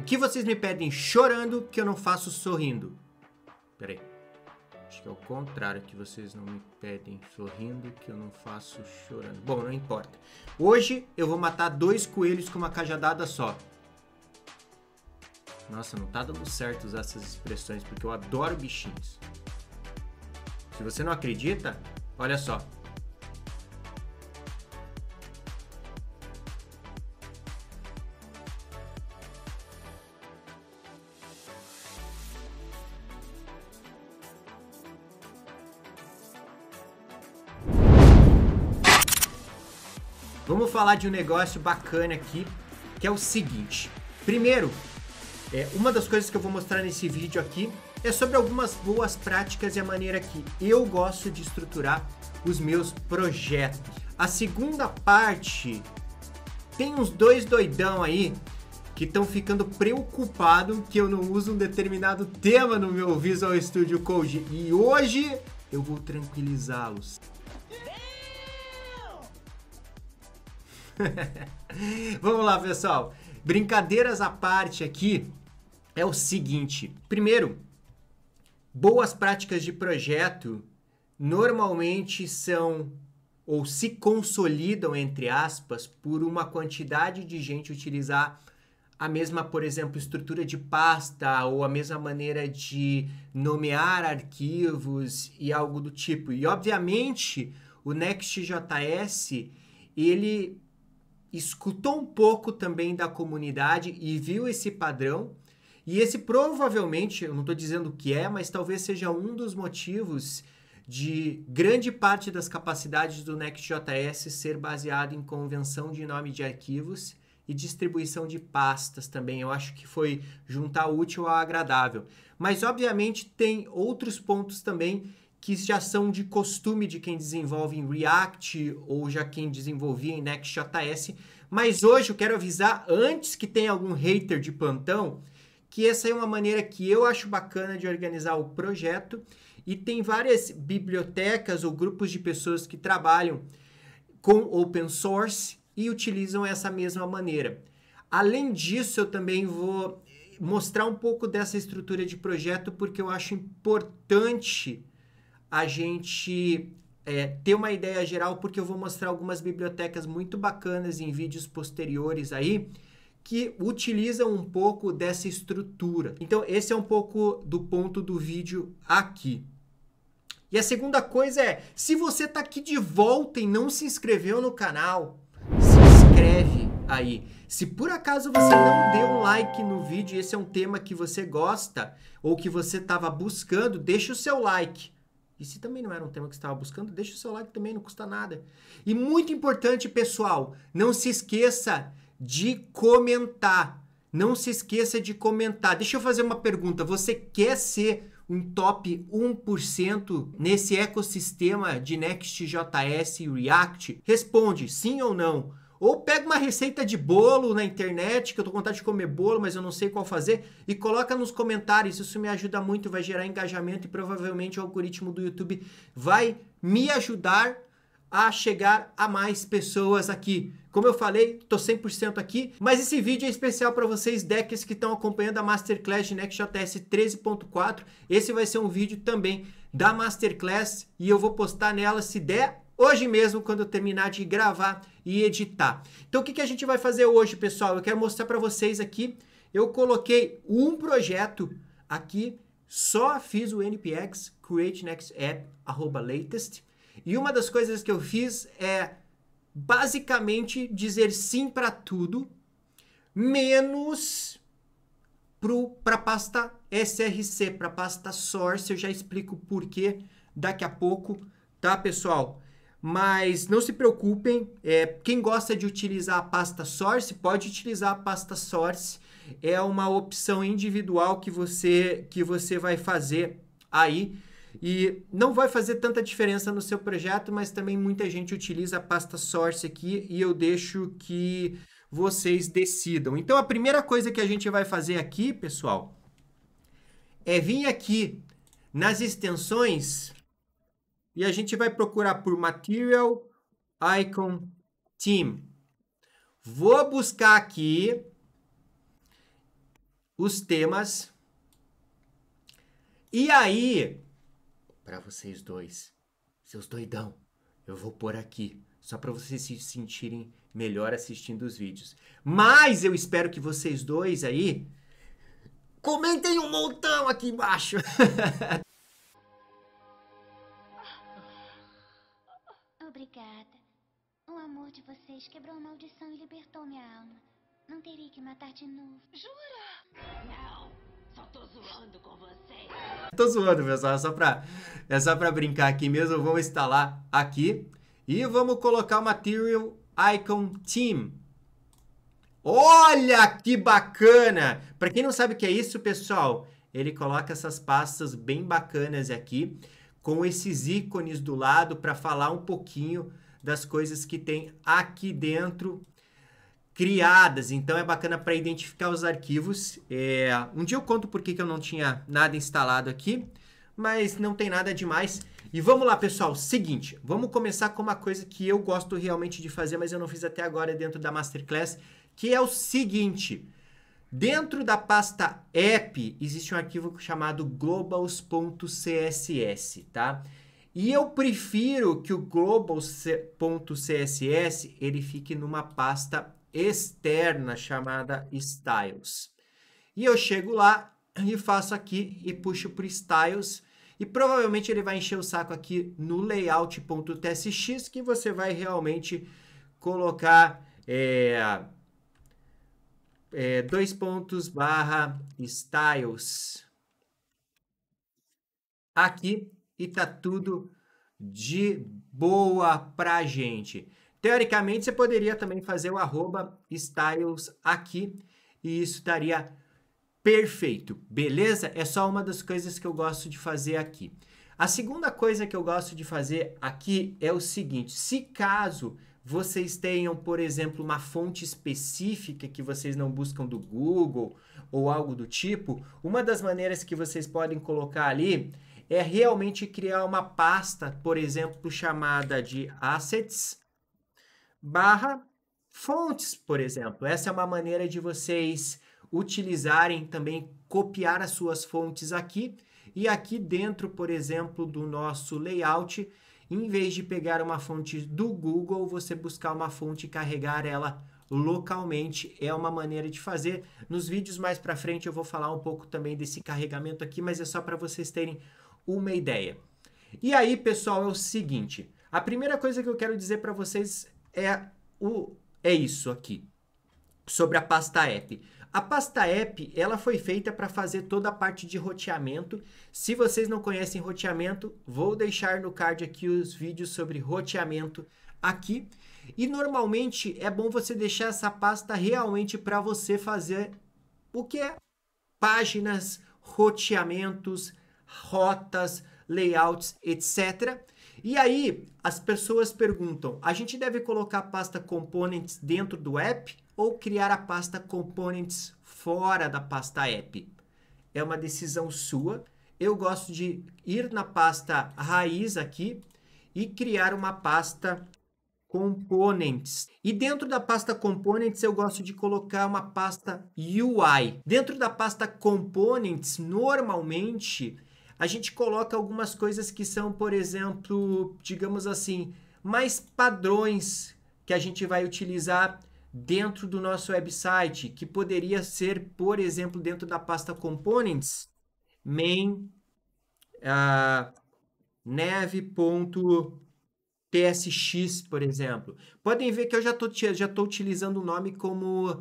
O que vocês me pedem chorando que eu não faço sorrindo? Peraí. Acho que é o contrário, que vocês não me pedem sorrindo que eu não faço chorando. Bom, não importa. Hoje eu vou matar dois coelhos com uma cajadada só. Nossa, não tá dando certo usar essas expressões, porque eu adoro bichinhos. Se você não acredita, olha só. falar de um negócio bacana aqui, que é o seguinte. Primeiro, é, uma das coisas que eu vou mostrar nesse vídeo aqui é sobre algumas boas práticas e a maneira que eu gosto de estruturar os meus projetos. A segunda parte tem uns dois doidão aí que estão ficando preocupados que eu não uso um determinado tema no meu Visual Studio Code e hoje eu vou tranquilizá-los. Vamos lá, pessoal. Brincadeiras à parte aqui é o seguinte: primeiro, boas práticas de projeto normalmente são ou se consolidam, entre aspas, por uma quantidade de gente utilizar a mesma, por exemplo, estrutura de pasta ou a mesma maneira de nomear arquivos e algo do tipo. E obviamente, o Next.js ele escutou um pouco também da comunidade e viu esse padrão. E esse provavelmente, eu não estou dizendo que é, mas talvez seja um dos motivos de grande parte das capacidades do Next.js ser baseado em convenção de nome de arquivos e distribuição de pastas também. Eu acho que foi juntar útil ao agradável. Mas, obviamente, tem outros pontos também que já são de costume de quem desenvolve em React ou já quem desenvolvia em Next.js. Mas hoje eu quero avisar, antes que tenha algum hater de plantão, que essa é uma maneira que eu acho bacana de organizar o projeto e tem várias bibliotecas ou grupos de pessoas que trabalham com open source e utilizam essa mesma maneira. Além disso, eu também vou mostrar um pouco dessa estrutura de projeto porque eu acho importante a gente é, ter uma ideia geral, porque eu vou mostrar algumas bibliotecas muito bacanas em vídeos posteriores aí, que utilizam um pouco dessa estrutura. Então, esse é um pouco do ponto do vídeo aqui. E a segunda coisa é, se você está aqui de volta e não se inscreveu no canal, se inscreve aí. Se por acaso você não deu um like no vídeo, esse é um tema que você gosta ou que você estava buscando, deixa o seu like e se também não era um tema que você estava buscando, deixa o seu like também, não custa nada. E muito importante, pessoal, não se esqueça de comentar. Não se esqueça de comentar. Deixa eu fazer uma pergunta. Você quer ser um top 1% nesse ecossistema de Next.js e React? Responde sim ou não. Ou pega uma receita de bolo na internet, que eu tô com vontade de comer bolo, mas eu não sei qual fazer, e coloca nos comentários. Isso me ajuda muito, vai gerar engajamento e provavelmente o algoritmo do YouTube vai me ajudar a chegar a mais pessoas aqui. Como eu falei, tô 100% aqui, mas esse vídeo é especial para vocês decks que estão acompanhando a Masterclass de NextJS 13.4. Esse vai ser um vídeo também da Masterclass e eu vou postar nela se der hoje mesmo, quando eu terminar de gravar e editar. Então, o que, que a gente vai fazer hoje, pessoal? Eu quero mostrar para vocês aqui. Eu coloquei um projeto aqui, só fiz o NPX, Create Next App, arroba latest. E uma das coisas que eu fiz é basicamente dizer sim para tudo, menos para a pasta SRC, para a pasta source. Eu já explico por quê daqui a pouco, tá, pessoal? Mas não se preocupem, é, quem gosta de utilizar a pasta source, pode utilizar a pasta source. É uma opção individual que você, que você vai fazer aí. E não vai fazer tanta diferença no seu projeto, mas também muita gente utiliza a pasta source aqui e eu deixo que vocês decidam. Então a primeira coisa que a gente vai fazer aqui, pessoal, é vir aqui nas extensões e a gente vai procurar por Material Icon Team. Vou buscar aqui os temas. E aí, para vocês dois, seus doidão, eu vou pôr aqui, só para vocês se sentirem melhor assistindo os vídeos. Mas eu espero que vocês dois aí comentem um montão aqui embaixo. Obrigada. O amor de vocês quebrou a maldição e libertou minha alma. Não teria que matar de novo. Jura? Não. Só tô zoando com vocês. Tô zoando, pessoal. É só pra, é só pra brincar aqui mesmo. Vamos instalar aqui. E vamos colocar o Material Icon Team. Olha que bacana! Para quem não sabe o que é isso, pessoal, ele coloca essas pastas bem bacanas aqui com esses ícones do lado para falar um pouquinho das coisas que tem aqui dentro criadas. Então é bacana para identificar os arquivos. É... Um dia eu conto por que eu não tinha nada instalado aqui, mas não tem nada demais. E vamos lá, pessoal. Seguinte, vamos começar com uma coisa que eu gosto realmente de fazer, mas eu não fiz até agora dentro da Masterclass, que é o seguinte. Dentro da pasta app existe um arquivo chamado globals.css, tá? E eu prefiro que o globals.css ele fique numa pasta externa chamada styles. E eu chego lá e faço aqui e puxo para styles e provavelmente ele vai encher o saco aqui no layout.tsx que você vai realmente colocar é, é, dois pontos barra styles aqui e tá tudo de boa pra gente. Teoricamente, você poderia também fazer o arroba styles aqui e isso estaria perfeito, beleza? É só uma das coisas que eu gosto de fazer aqui. A segunda coisa que eu gosto de fazer aqui é o seguinte, se caso vocês tenham, por exemplo, uma fonte específica que vocês não buscam do Google ou algo do tipo, uma das maneiras que vocês podem colocar ali é realmente criar uma pasta, por exemplo, chamada de assets barra fontes, por exemplo. Essa é uma maneira de vocês utilizarem também copiar as suas fontes aqui e aqui dentro, por exemplo, do nosso layout, em vez de pegar uma fonte do Google, você buscar uma fonte e carregar ela localmente é uma maneira de fazer. Nos vídeos mais para frente eu vou falar um pouco também desse carregamento aqui, mas é só para vocês terem uma ideia. E aí, pessoal, é o seguinte, a primeira coisa que eu quero dizer para vocês é o é isso aqui sobre a pasta app. A pasta app, ela foi feita para fazer toda a parte de roteamento. Se vocês não conhecem roteamento, vou deixar no card aqui os vídeos sobre roteamento aqui. E normalmente é bom você deixar essa pasta realmente para você fazer o que é páginas, roteamentos, rotas, layouts, etc. E aí as pessoas perguntam: a gente deve colocar a pasta components dentro do app? ou criar a pasta Components fora da pasta App. É uma decisão sua. Eu gosto de ir na pasta raiz aqui e criar uma pasta Components. E dentro da pasta Components eu gosto de colocar uma pasta UI. Dentro da pasta Components, normalmente a gente coloca algumas coisas que são, por exemplo, digamos assim, mais padrões que a gente vai utilizar dentro do nosso website, que poderia ser, por exemplo, dentro da pasta components, main uh, ah, neve.tsx, por exemplo. Podem ver que eu já estou já tô utilizando o nome como, uh,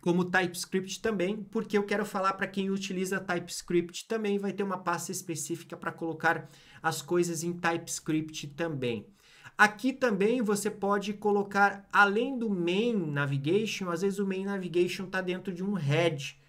como TypeScript também, porque eu quero falar para quem utiliza TypeScript também, vai ter uma pasta específica para colocar as coisas em TypeScript também. Aqui também você pode colocar, além do main navigation, às vezes o main navigation está dentro de um head.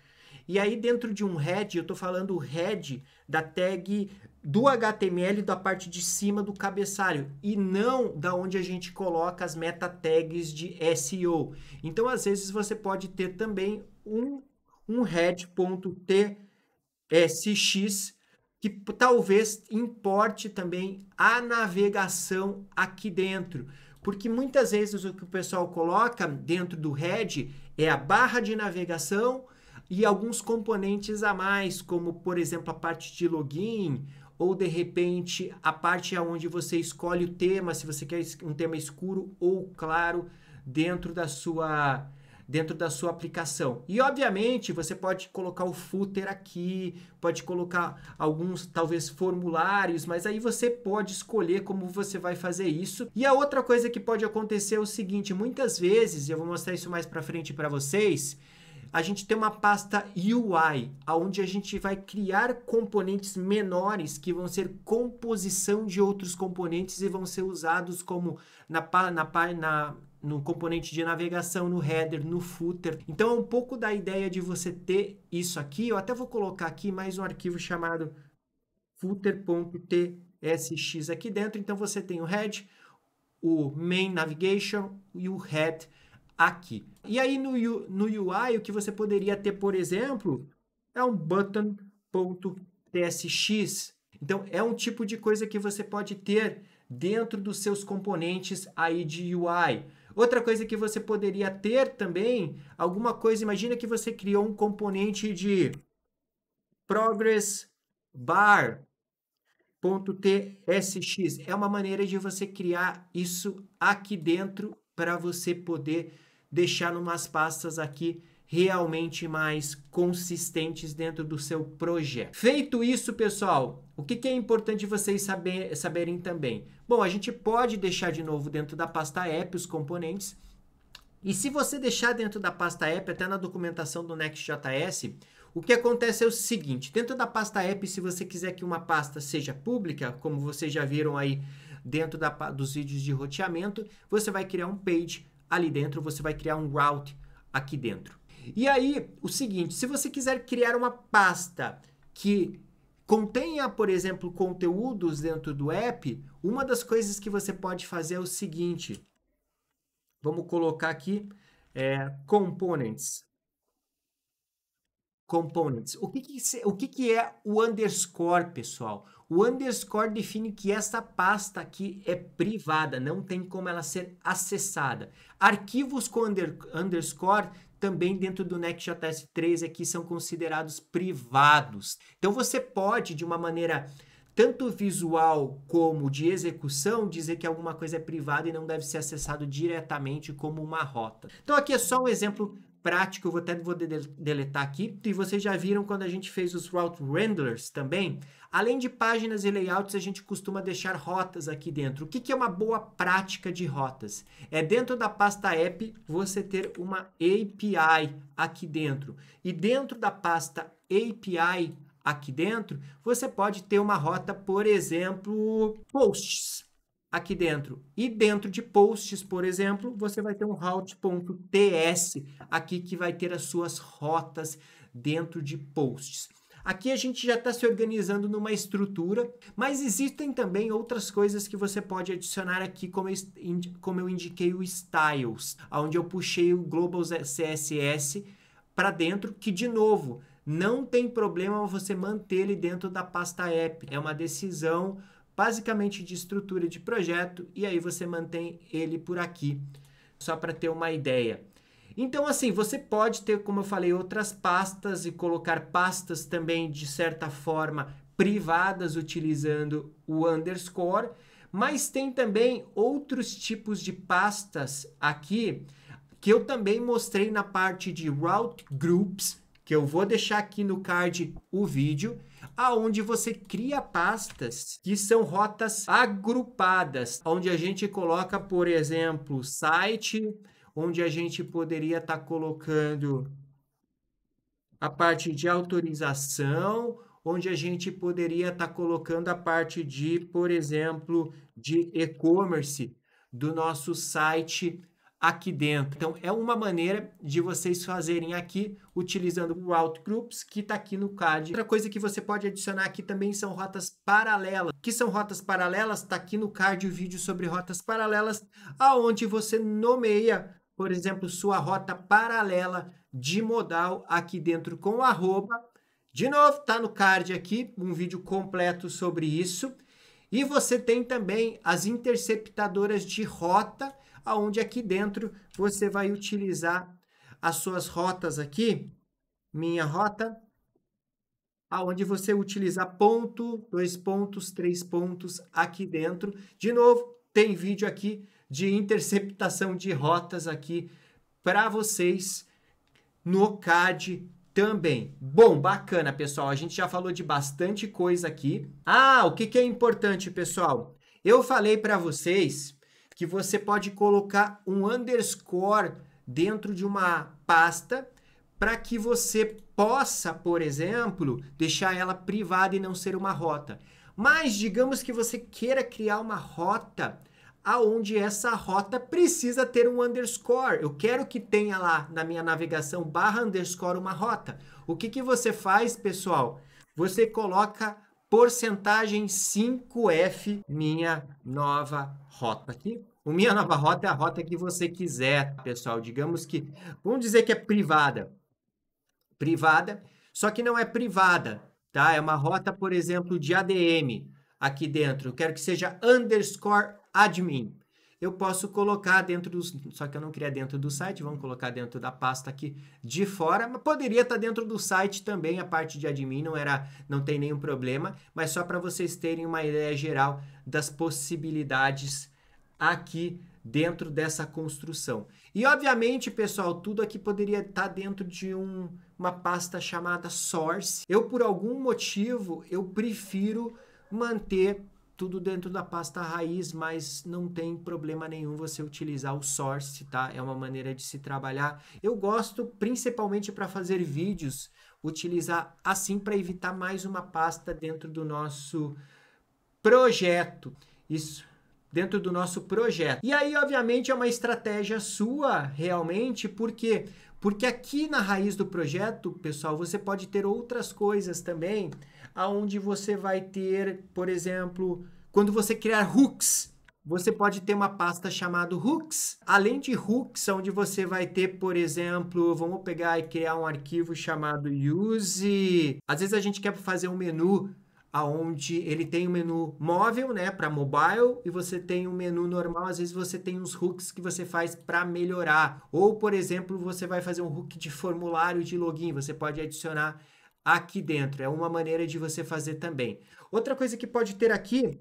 E aí dentro de um head, eu estou falando o head da tag do HTML da parte de cima do cabeçalho e não da onde a gente coloca as meta tags de SEO. Então, às vezes, você pode ter também um, um head.tsx que talvez importe também a navegação aqui dentro. Porque muitas vezes o que o pessoal coloca dentro do head é a barra de navegação e alguns componentes a mais, como por exemplo a parte de login ou de repente a parte onde você escolhe o tema, se você quer um tema escuro ou claro dentro da sua dentro da sua aplicação. E obviamente você pode colocar o footer aqui, pode colocar alguns talvez formulários, mas aí você pode escolher como você vai fazer isso. E a outra coisa que pode acontecer é o seguinte, muitas vezes, e eu vou mostrar isso mais para frente para vocês, a gente tem uma pasta UI, onde a gente vai criar componentes menores que vão ser composição de outros componentes e vão ser usados como na, na, na, no componente de navegação, no header, no footer. Então é um pouco da ideia de você ter isso aqui. Eu até vou colocar aqui mais um arquivo chamado footer.tsx aqui dentro. Então você tem o head, o main navigation e o head aqui. E aí no, no UI o que você poderia ter, por exemplo, é um button.tsx. Então é um tipo de coisa que você pode ter dentro dos seus componentes aí de UI. Outra coisa que você poderia ter também, alguma coisa, imagina que você criou um componente de progress bar .tsx. É uma maneira de você criar isso aqui dentro para você poder deixar numas pastas aqui realmente mais consistentes dentro do seu projeto. Feito isso, pessoal, o que, que é importante vocês saber, saberem também? Bom, a gente pode deixar de novo dentro da pasta app os componentes. E se você deixar dentro da pasta app, até na documentação do Next.js, o que acontece é o seguinte: dentro da pasta app, se você quiser que uma pasta seja pública, como vocês já viram aí dentro da, dos vídeos de roteamento, você vai criar um page ali dentro, você vai criar um route aqui dentro. E aí, o seguinte, se você quiser criar uma pasta que contenha, por exemplo, conteúdos dentro do app, uma das coisas que você pode fazer é o seguinte. Vamos colocar aqui é, components. Components. O, que, que, o que, que é o underscore, pessoal? O underscore define que essa pasta aqui é privada, não tem como ela ser acessada. Arquivos com under, underscore também dentro do Next.js 3 aqui são considerados privados. Então você pode, de uma maneira tanto visual como de execução, dizer que alguma coisa é privada e não deve ser acessado diretamente como uma rota. Então aqui é só um exemplo prático, eu vou até vou deletar aqui. E vocês já viram quando a gente fez os route renders também. Além de páginas e layouts, a gente costuma deixar rotas aqui dentro. O que, que é uma boa prática de rotas? É dentro da pasta app você ter uma API aqui dentro. E dentro da pasta API aqui dentro, você pode ter uma rota, por exemplo, posts aqui dentro. E dentro de posts, por exemplo, você vai ter um route.ts aqui que vai ter as suas rotas dentro de posts. Aqui a gente já está se organizando numa estrutura, mas existem também outras coisas que você pode adicionar aqui, como eu, como eu indiquei o styles, onde eu puxei o global CSS para dentro, que de novo não tem problema você manter ele dentro da pasta app. É uma decisão basicamente de estrutura de projeto, e aí você mantém ele por aqui, só para ter uma ideia. Então, assim, você pode ter, como eu falei, outras pastas e colocar pastas também, de certa forma, privadas utilizando o underscore, mas tem também outros tipos de pastas aqui que eu também mostrei na parte de route groups, que eu vou deixar aqui no card o vídeo aonde você cria pastas que são rotas agrupadas, onde a gente coloca, por exemplo, site, onde a gente poderia estar tá colocando a parte de autorização, onde a gente poderia estar tá colocando a parte de, por exemplo, de e-commerce do nosso site aqui dentro. Então, é uma maneira de vocês fazerem aqui utilizando o Route Groups, que está aqui no card. Outra coisa que você pode adicionar aqui também são rotas paralelas. que são rotas paralelas? Está aqui no card o vídeo sobre rotas paralelas, aonde você nomeia, por exemplo, sua rota paralela de modal aqui dentro com arroba. De novo, está no card aqui um vídeo completo sobre isso. E você tem também as interceptadoras de rota, aonde aqui dentro você vai utilizar as suas rotas aqui, minha rota, aonde você utilizar ponto, dois pontos, três pontos aqui dentro. De novo, tem vídeo aqui de interceptação de rotas aqui para vocês no CAD também. Bom, bacana, pessoal. A gente já falou de bastante coisa aqui. Ah, o que, que é importante, pessoal? Eu falei para vocês que você pode colocar um underscore dentro de uma pasta para que você possa, por exemplo, deixar ela privada e não ser uma rota. Mas digamos que você queira criar uma rota aonde essa rota precisa ter um underscore. Eu quero que tenha lá na minha navegação barra underscore uma rota. O que, que você faz, pessoal? Você coloca porcentagem 5F minha nova rota aqui. O Minha Nova Rota é a rota que você quiser, pessoal. Digamos que, vamos dizer que é privada. Privada, só que não é privada, tá? É uma rota, por exemplo, de ADM aqui dentro. Eu quero que seja underscore admin. Eu posso colocar dentro dos. Só que eu não queria dentro do site, vamos colocar dentro da pasta aqui de fora, mas poderia estar dentro do site também, a parte de admin não era, não tem nenhum problema, mas só para vocês terem uma ideia geral das possibilidades aqui dentro dessa construção. E obviamente, pessoal, tudo aqui poderia estar tá dentro de um, uma pasta chamada source. Eu por algum motivo eu prefiro manter tudo dentro da pasta raiz, mas não tem problema nenhum você utilizar o source, tá? É uma maneira de se trabalhar. Eu gosto principalmente para fazer vídeos, utilizar assim para evitar mais uma pasta dentro do nosso projeto. Isso dentro do nosso projeto. E aí, obviamente, é uma estratégia sua realmente, porque porque aqui na raiz do projeto, pessoal, você pode ter outras coisas também, aonde você vai ter, por exemplo, quando você criar hooks, você pode ter uma pasta chamada hooks. Além de hooks, onde você vai ter, por exemplo, vamos pegar e criar um arquivo chamado use. Às vezes a gente quer fazer um menu aonde ele tem o um menu móvel, né, para mobile, e você tem o um menu normal, às vezes você tem uns hooks que você faz para melhorar. Ou, por exemplo, você vai fazer um hook de formulário de login, você pode adicionar aqui dentro. É uma maneira de você fazer também. Outra coisa que pode ter aqui,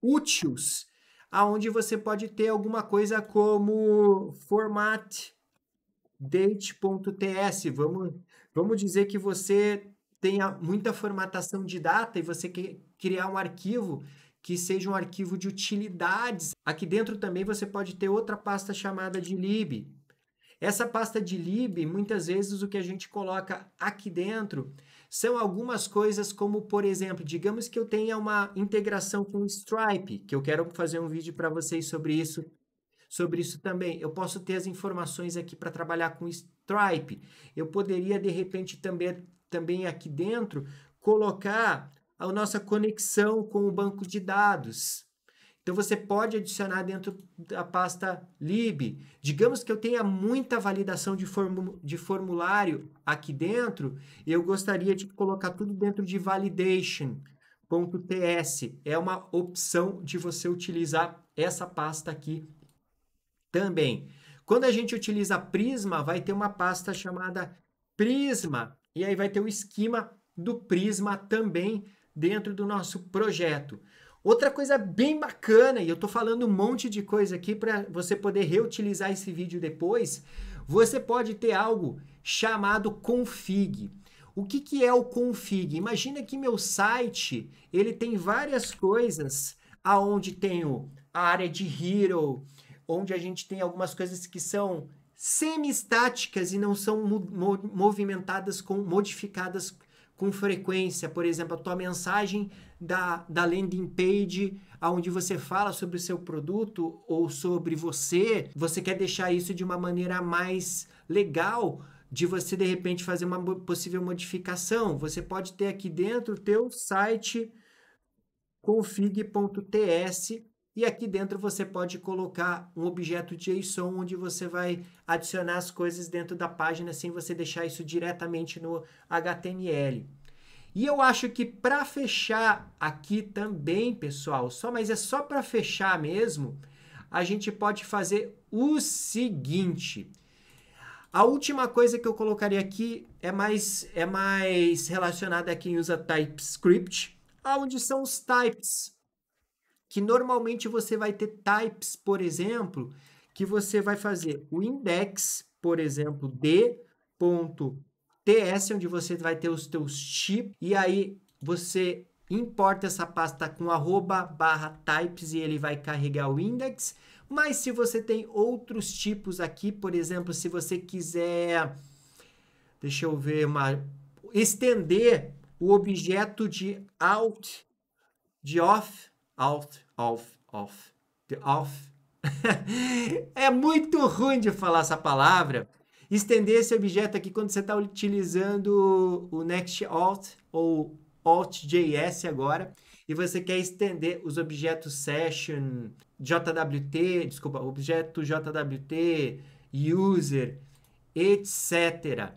úteis, aonde você pode ter alguma coisa como format date.ts. Vamos, vamos dizer que você tenha muita formatação de data e você quer criar um arquivo que seja um arquivo de utilidades. Aqui dentro também você pode ter outra pasta chamada de lib. Essa pasta de lib, muitas vezes o que a gente coloca aqui dentro são algumas coisas como, por exemplo, digamos que eu tenha uma integração com Stripe, que eu quero fazer um vídeo para vocês sobre isso, sobre isso também. Eu posso ter as informações aqui para trabalhar com Stripe. Eu poderia de repente também também aqui dentro colocar a nossa conexão com o banco de dados. Então você pode adicionar dentro da pasta lib. Digamos que eu tenha muita validação de, de formulário aqui dentro, eu gostaria de colocar tudo dentro de validation.ts. É uma opção de você utilizar essa pasta aqui também. Quando a gente utiliza Prisma, vai ter uma pasta chamada Prisma e aí vai ter o esquema do prisma também dentro do nosso projeto. Outra coisa bem bacana, e eu estou falando um monte de coisa aqui para você poder reutilizar esse vídeo depois, você pode ter algo chamado config. O que, que é o config? Imagina que meu site ele tem várias coisas aonde tem a área de hero, onde a gente tem algumas coisas que são semi-estáticas e não são movimentadas, com, modificadas com frequência. Por exemplo, a tua mensagem da, da landing page, onde você fala sobre o seu produto ou sobre você, você quer deixar isso de uma maneira mais legal, de você de repente fazer uma possível modificação. Você pode ter aqui dentro o teu site config.ts e aqui dentro você pode colocar um objeto JSON onde você vai adicionar as coisas dentro da página sem você deixar isso diretamente no HTML. E eu acho que para fechar aqui também, pessoal, só mas é só para fechar mesmo, a gente pode fazer o seguinte. A última coisa que eu colocaria aqui é mais é mais relacionada a quem usa TypeScript, aonde são os types que normalmente você vai ter types, por exemplo, que você vai fazer o index, por exemplo, d.ts, onde você vai ter os teus tipos, e aí você importa essa pasta com arroba barra types e ele vai carregar o index. Mas se você tem outros tipos aqui, por exemplo, se você quiser, deixa eu ver, uma, estender o objeto de out, de off, Out auf, auf. The off. é muito ruim de falar essa palavra. Estender esse objeto aqui quando você está utilizando o Next Alt ou Alt.js agora e você quer estender os objetos Session, JWT, desculpa, objeto JWT, User, etc.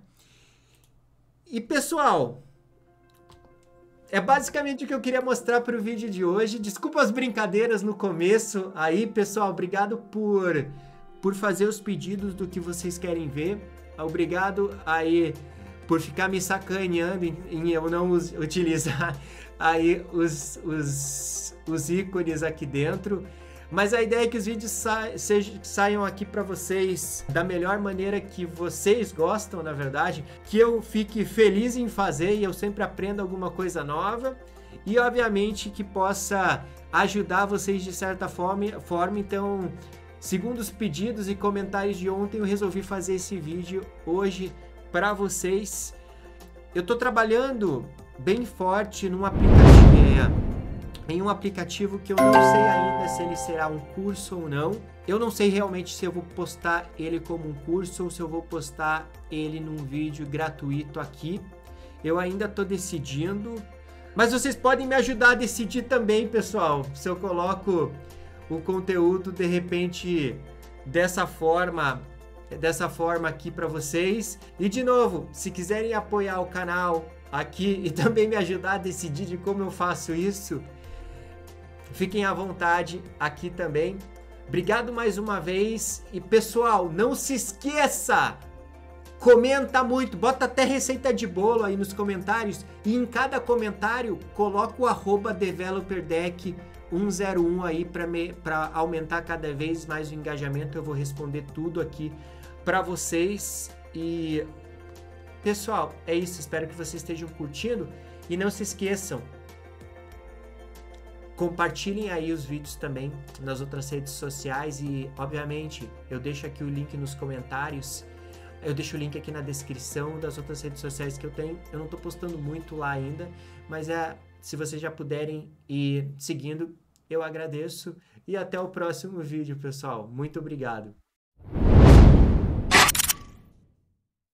E pessoal, é basicamente o que eu queria mostrar para o vídeo de hoje. Desculpa as brincadeiras no começo aí, pessoal. Obrigado por, por fazer os pedidos do que vocês querem ver. Obrigado aí por ficar me sacaneando em, em eu não us, utilizar aí os, os, os ícones aqui dentro. Mas a ideia é que os vídeos sa saiam aqui para vocês da melhor maneira que vocês gostam, na verdade, que eu fique feliz em fazer e eu sempre aprenda alguma coisa nova e obviamente que possa ajudar vocês de certa forma, forma então Segundo os pedidos e comentários de ontem, eu resolvi fazer esse vídeo hoje para vocês. Eu estou trabalhando bem forte num aplicativo em um aplicativo que eu não sei ainda se ele será um curso ou não. Eu não sei realmente se eu vou postar ele como um curso ou se eu vou postar ele num vídeo gratuito aqui. Eu ainda estou decidindo, mas vocês podem me ajudar a decidir também, pessoal. Se eu coloco o conteúdo de repente dessa forma, dessa forma aqui para vocês. E de novo, se quiserem apoiar o canal aqui e também me ajudar a decidir de como eu faço isso, Fiquem à vontade aqui também. Obrigado mais uma vez e pessoal, não se esqueça. Comenta muito, bota até receita de bolo aí nos comentários e em cada comentário coloca o arroba developerdeck 101 aí para aumentar cada vez mais o engajamento. Eu vou responder tudo aqui para vocês. E pessoal, é isso. Espero que vocês estejam curtindo e não se esqueçam. Compartilhem aí os vídeos também nas outras redes sociais e, obviamente, eu deixo aqui o link nos comentários. Eu deixo o link aqui na descrição das outras redes sociais que eu tenho. Eu não estou postando muito lá ainda, mas é se vocês já puderem ir seguindo, eu agradeço e até o próximo vídeo, pessoal. Muito obrigado.